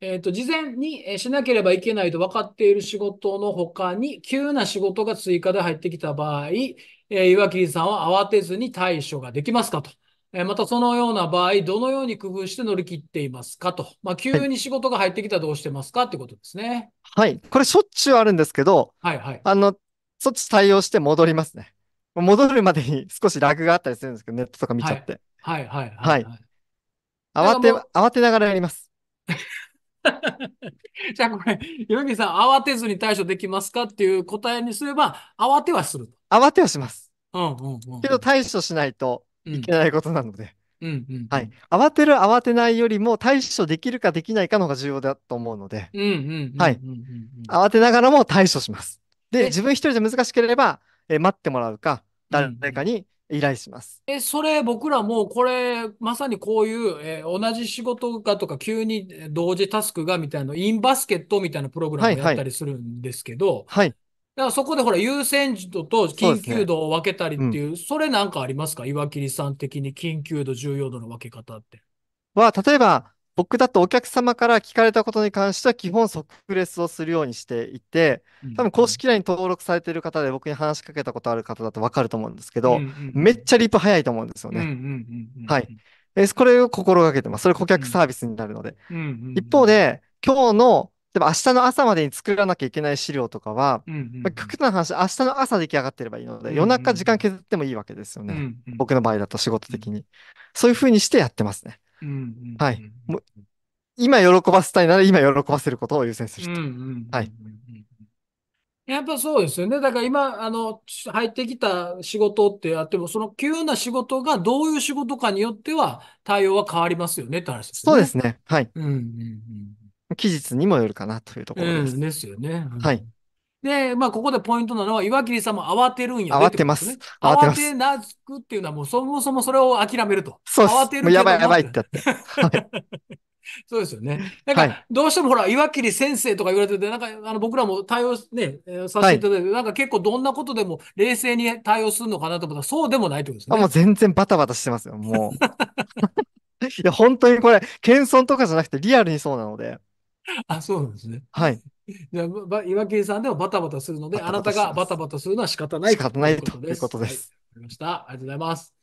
えっ、ー、と、事前にしなければいけないと分かっている仕事の他に、急な仕事が追加で入ってきた場合、えー、岩切さんは慌てずに対処ができますかと。えー、またそのような場合、どのように工夫して乗り切っていますかと。まあ、急に仕事が入ってきたらどうしてますかってことですね。はい。これしょっちゅうあるんですけど、はいはい。あの、そっち対応して戻りますね。戻るまでに少しラグがあったりするんですけど、ネットとか見ちゃって。はい、はい、はいはい、はい。はい。慌て、慌てながらやります。じゃあこれ、岩木さん、慌てずに対処できますかっていう答えにすれば、慌てはする。慌てはします。うんうんうん、けど対処しないといけないことなので。はい、慌てる、慌てないよりも対処できるかできないかの方が重要だと思うので、慌てながらも対処します。で、自分一人で難しければ、えー、待ってもらうか、誰かに依頼します。え、それ僕らもこれ、まさにこういう、えー同じ仕事がとか、急に同時タスクがみたいな、インバスケットみたいなプログラムをやったりするんですけど、はい。だからそこでほら、優先度と緊急度を分けたりっていう、それなんかありますか岩切さん的に緊急度、重要度の分け方って。は、例えば、僕だとお客様から聞かれたことに関しては基本即レスをするようにしていて、多分公式 LINE 登録されている方で僕に話しかけたことある方だとわかると思うんですけど、めっちゃリプ早いと思うんですよね。はい。えこれを心がけてます。それ顧客サービスになるので。一方で、今日の、でも明日の朝までに作らなきゃいけない資料とかは、ま極端な話、明日の朝出来上がってればいいので、夜中時間削ってもいいわけですよね。僕の場合だと仕事的に、そういうふうにしてやってますね。はい。もう今喜ばせたいなら今喜ばせることを優先すると。はい。やっぱそうですよね。だから今、あの、入ってきた仕事ってあっても、その急な仕事がどういう仕事かによっては対応は変わりますよねって話ですね。そうですね。はい。うんうんうん、期日にもよるかなというところです。うん、ですよね。はい。で、まあ、ここでポイントなのは、岩切さんも慌てるんよね。慌てます。慌てます。慌てなくっていうのは、もうそもそもそれを諦めると。そうです。慌てるやばいやばいってって。そうですよね。なんか、はい、どうしてもほら、岩切先生とか言われてて、なんか、あの、僕らも対応ね、させていただいて、はい、なんか結構どんなことでも冷静に対応するのかなと思ったら、そうでもないってことですね。もう全然バタバタしてますよ、もう。いや、本当にこれ、謙遜とかじゃなくて、リアルにそうなので。あ、そうなんですね。はい。じゃあ、岩切さんでもバタバタするので、あなたがバタバタするのは仕方ない仕方ないということです。はい、わかりました。ありがとうございます。